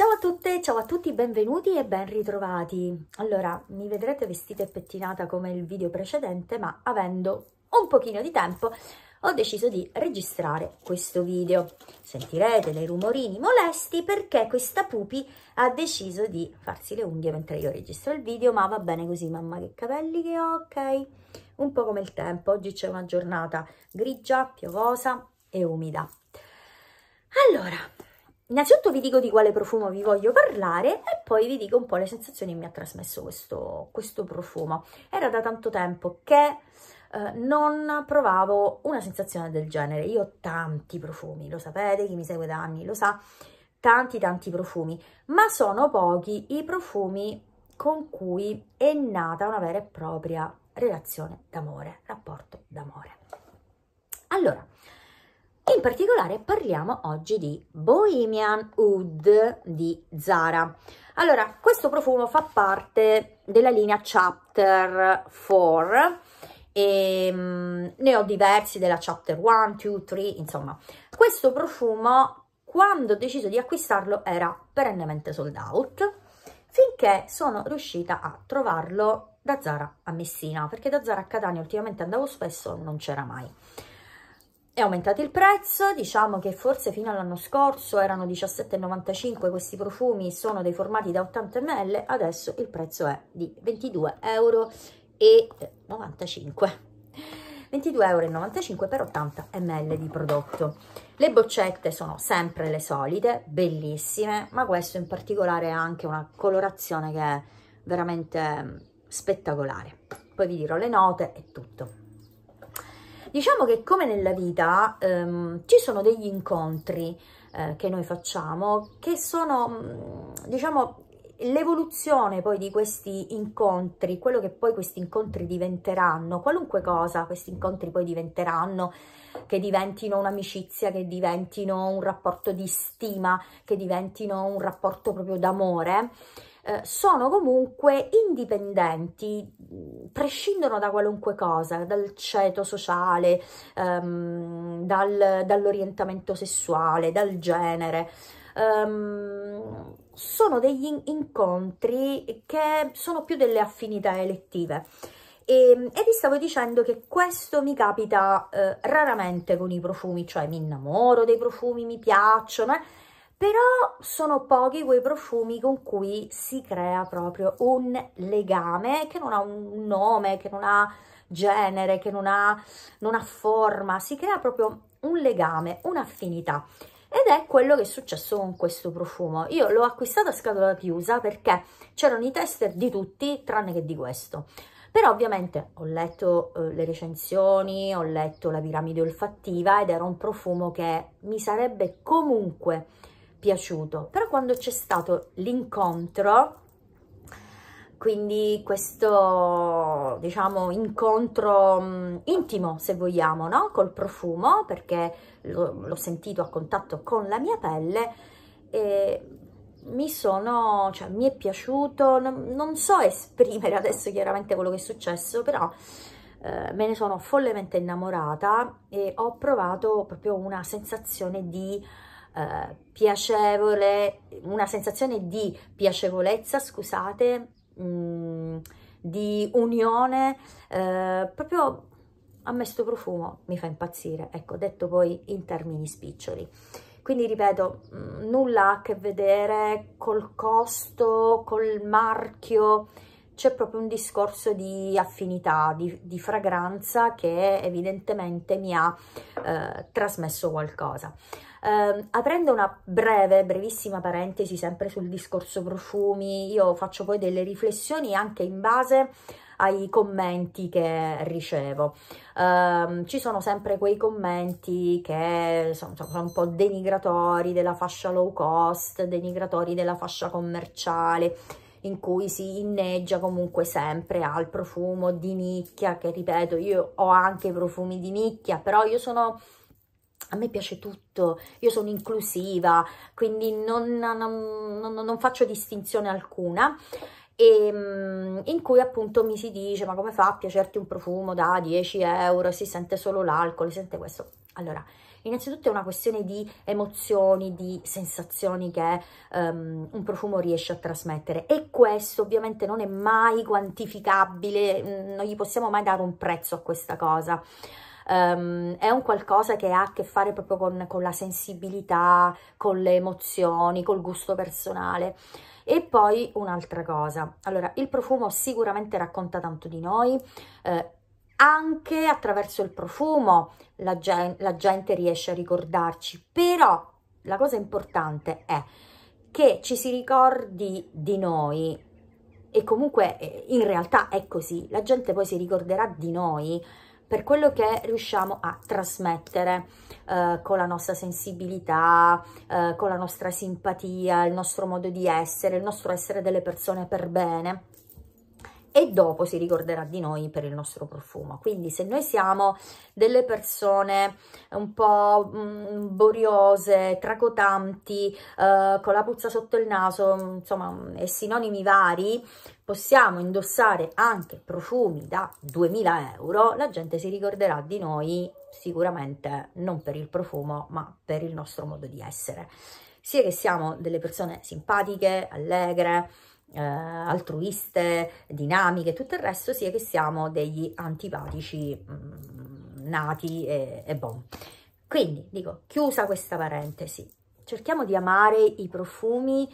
Ciao a tutte, ciao a tutti, benvenuti e ben ritrovati. Allora, mi vedrete vestita e pettinata come il video precedente, ma avendo un pochino di tempo ho deciso di registrare questo video. Sentirete dei rumorini molesti perché questa pupi ha deciso di farsi le unghie mentre io registro il video, ma va bene così, mamma che capelli che ho, ok? Un po' come il tempo, oggi c'è una giornata grigia, piovosa e umida. Allora, innanzitutto vi dico di quale profumo vi voglio parlare e poi vi dico un po' le sensazioni che mi ha trasmesso questo, questo profumo. Era da tanto tempo che eh, non provavo una sensazione del genere. Io ho tanti profumi, lo sapete, chi mi segue da anni lo sa, tanti tanti profumi, ma sono pochi i profumi con cui è nata una vera e propria relazione d'amore, rapporto d'amore. Allora, e in particolare parliamo oggi di Bohemian Oud di Zara. Allora, questo profumo fa parte della linea Chapter 4 e, mh, ne ho diversi della Chapter 1, 2, 3, insomma. Questo profumo, quando ho deciso di acquistarlo, era perennemente sold out, finché sono riuscita a trovarlo da Zara a Messina, perché da Zara a Catania ultimamente andavo spesso, non c'era mai è aumentato il prezzo, diciamo che forse fino all'anno scorso erano 17,95 questi profumi, sono dei formati da 80 ml, adesso il prezzo è di 22,95 euro. 22,95 euro per 80 ml di prodotto. Le boccette sono sempre le solite, bellissime, ma questo in particolare ha anche una colorazione che è veramente spettacolare. Poi vi dirò le note e tutto. Diciamo che come nella vita ehm, ci sono degli incontri eh, che noi facciamo che sono, mm, diciamo, l'evoluzione poi di questi incontri, quello che poi questi incontri diventeranno, qualunque cosa questi incontri poi diventeranno, che diventino un'amicizia, che diventino un rapporto di stima, che diventino un rapporto proprio d'amore, eh, sono comunque indipendenti, mm, prescindono da qualunque cosa, dal ceto sociale, um, dal, dall'orientamento sessuale, dal genere. Um, sono degli incontri che sono più delle affinità elettive. E, ehm, e, vi stavo dicendo che questo mi capita eh, raramente con i profumi, cioè mi innamoro dei profumi, mi piacciono, eh? però sono pochi quei profumi con cui si crea proprio un legame che non ha un nome, che non ha genere, che non ha, non ha forma, si crea proprio un legame, un'affinità. Ed è quello che è successo con questo profumo. Io l'ho acquistato a scatola chiusa perché c'erano i tester di tutti tranne che di questo. Però ovviamente ho letto eh, le recensioni, ho letto la piramide olfattiva ed era un profumo che mi sarebbe comunque piaciuto però quando c'è stato l'incontro quindi questo diciamo incontro mm, intimo se vogliamo no? col profumo perché l'ho sentito a contatto con la mia pelle e mi sono cioè mi è piaciuto non, non so esprimere adesso chiaramente quello che è successo però eh, me ne sono follemente innamorata e ho provato proprio una sensazione di eh, piacevole, una sensazione di piacevolezza, scusate, mh, mm, di unione, eh, proprio a me sto profumo mi fa impazzire, ecco, detto poi in termini spiccioli. Quindi ripeto, mh, mm, nulla a che vedere col costo, col marchio, c'è proprio un discorso di affinità, di, di fragranza che evidentemente mi ha eh, trasmesso qualcosa. Eh, aprendo una breve, brevissima parentesi sempre sul discorso profumi, io faccio poi delle riflessioni anche in base ai commenti che ricevo. Um, ci sono sempre quei commenti che sono, sono, un po' denigratori della fascia low cost, denigratori della fascia commerciale, in cui si inneggia comunque sempre al profumo di nicchia, che ripeto, io ho anche profumi di nicchia, però io sono a me piace tutto, io sono inclusiva, quindi non, non, non, non faccio distinzione alcuna, e, ehm, in cui appunto mi si dice ma come fa a piacerti un profumo da 10 euro, si sente solo l'alcol, si sente questo. Allora, innanzitutto è una questione di emozioni, di sensazioni che um, un profumo riesce a trasmettere e questo ovviamente non è mai quantificabile, non gli possiamo mai dare un prezzo a questa cosa um, è un qualcosa che ha a che fare proprio con, con la sensibilità, con le emozioni, col gusto personale. E poi un'altra cosa, allora il profumo sicuramente racconta tanto di noi, eh, anche attraverso il profumo la, gen la gente riesce a ricordarci, però la cosa importante è che ci si ricordi di noi e comunque eh, in realtà è così, la gente poi si ricorderà di noi per quello che riusciamo a trasmettere eh, con la nostra sensibilità, eh, con la nostra simpatia, il nostro modo di essere, il nostro essere delle persone per bene e dopo si ricorderà di noi per il nostro profumo. Quindi se noi siamo delle persone un po' mh, mm, boriose, tracotanti, eh, con la puzza sotto il naso, insomma, mm, e sinonimi vari, possiamo indossare anche profumi da 2000 euro, la gente si ricorderà di noi sicuramente non per il profumo, ma per il nostro modo di essere. Sia che siamo delle persone simpatiche, allegre, eh, altruiste, dinamiche, tutto il resto, sia che siamo degli antipatici mh, mm, nati e, e bon. Quindi, dico, chiusa questa parentesi, cerchiamo di amare i profumi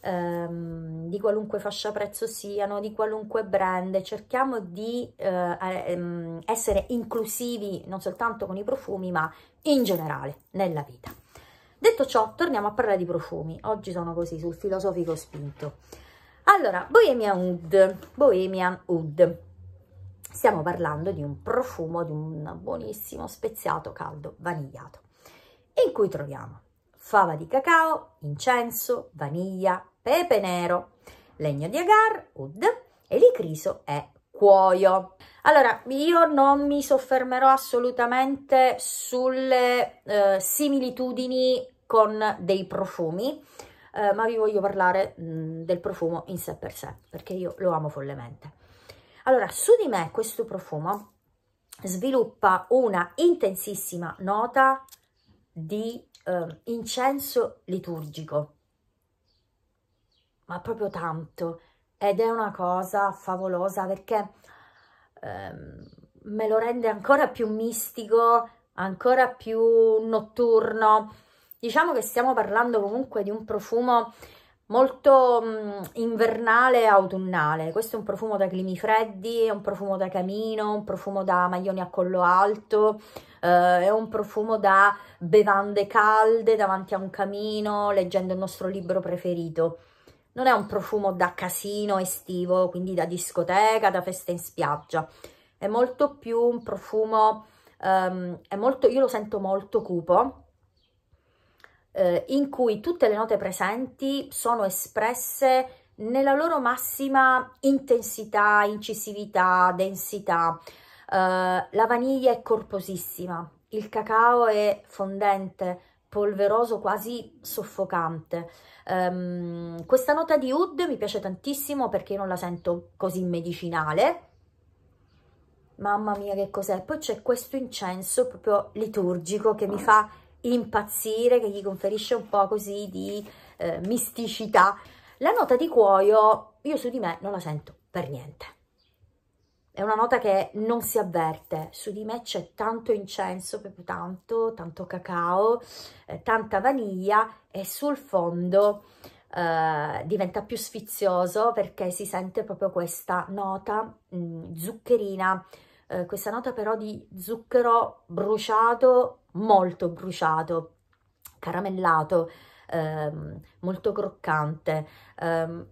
ehm, di qualunque fascia prezzo siano, di qualunque brand, cerchiamo di eh, eh ehm, essere inclusivi non soltanto con i profumi ma in generale nella vita. Detto ciò, torniamo a parlare di profumi. Oggi sono così, sul filosofico spinto. Allora, Bohemian Wood, Bohemian Wood. Stiamo parlando di un profumo di un buonissimo speziato caldo vanigliato, in cui troviamo fava di cacao, incenso, vaniglia, pepe nero, legno di agar, wood e licriso e cuoio. Allora, io non mi soffermerò assolutamente sulle eh, similitudini con dei profumi, eh, ma vi voglio parlare mh, mm, del profumo in sé per sé, perché io lo amo follemente. Allora, su di me questo profumo sviluppa una intensissima nota di eh, incenso liturgico, ma proprio tanto, ed è una cosa favolosa perché ehm, me lo rende ancora più mistico, ancora più notturno, Diciamo che stiamo parlando comunque di un profumo molto mh, invernale e autunnale. Questo è un profumo da climi freddi, è un profumo da camino, un profumo da maglioni a collo alto, eh, è un profumo da bevande calde davanti a un camino, leggendo il nostro libro preferito. Non è un profumo da casino estivo, quindi da discoteca, da festa in spiaggia. È molto più un profumo, ehm, molto, io lo sento molto cupo, eh, in cui tutte le note presenti sono espresse nella loro massima intensità, incisività, densità. Eh, la vaniglia è corposissima, il cacao è fondente, polveroso, quasi soffocante. Um, questa nota di oud mi piace tantissimo perché non la sento così medicinale. Mamma mia che cos'è! Poi c'è questo incenso proprio liturgico che mi ah. fa impazzire, che gli conferisce un po' così di eh, misticità. La nota di cuoio io su di me non la sento per niente. È una nota che non si avverte, su di me c'è tanto incenso, tanto, tanto cacao, eh, tanta vaniglia e sul fondo eh, diventa più sfizioso perché si sente proprio questa nota mh, mm, zuccherina, eh, questa nota però di zucchero bruciato molto bruciato, caramellato, ehm, molto croccante. Ehm,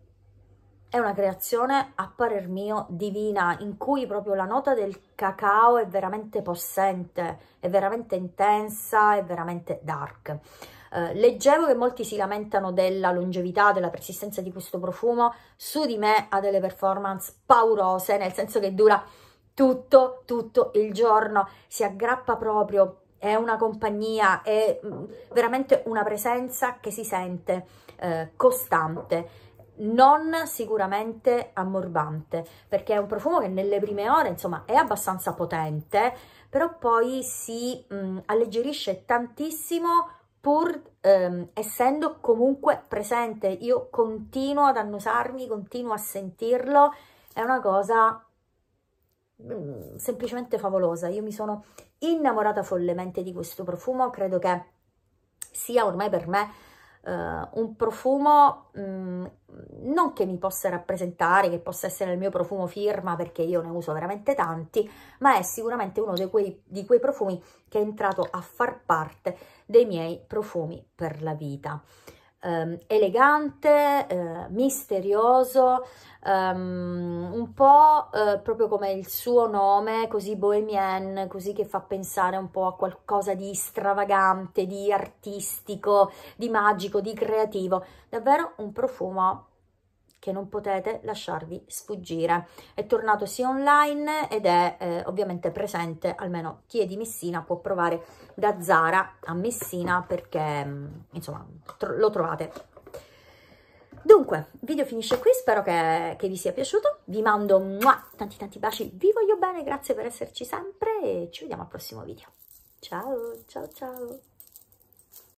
è una creazione, a parer mio, divina, in cui proprio la nota del cacao è veramente possente, è veramente intensa, è veramente dark. Eh, leggevo che molti si lamentano della longevità, della persistenza di questo profumo, su di me ha delle performance paurose, nel senso che dura tutto, tutto il giorno, si aggrappa proprio è una compagnia, è mm, veramente una presenza che si sente eh, costante non sicuramente ammorbante, perché è un profumo che nelle prime ore, insomma, è abbastanza potente, però poi si mh, mm, alleggerisce tantissimo pur ehm, essendo comunque presente. Io continuo ad annusarmi, continuo a sentirlo, è una cosa Mm, semplicemente favolosa. Io mi sono innamorata follemente di questo profumo, credo che sia ormai per me uh, un profumo mh, mm, non che mi possa rappresentare, che possa essere il mio profumo firma perché io ne uso veramente tanti, ma è sicuramente uno di quei, di quei profumi che è entrato a far parte dei miei profumi per la vita eh, elegante, eh, misterioso, um, un po' eh, proprio come il suo nome, così bohemian, così che fa pensare un po' a qualcosa di stravagante, di artistico, di magico, di creativo, davvero un profumo che non potete lasciarvi sfuggire. È tornato sia online ed è eh, ovviamente presente, almeno chi è di Messina può provare da Zara a Messina perché mm, insomma tro lo trovate. Dunque, video finisce qui, spero che, che vi sia piaciuto, vi mando muah, tanti tanti baci, vi voglio bene, grazie per esserci sempre e ci vediamo al prossimo video. Ciao, ciao, ciao!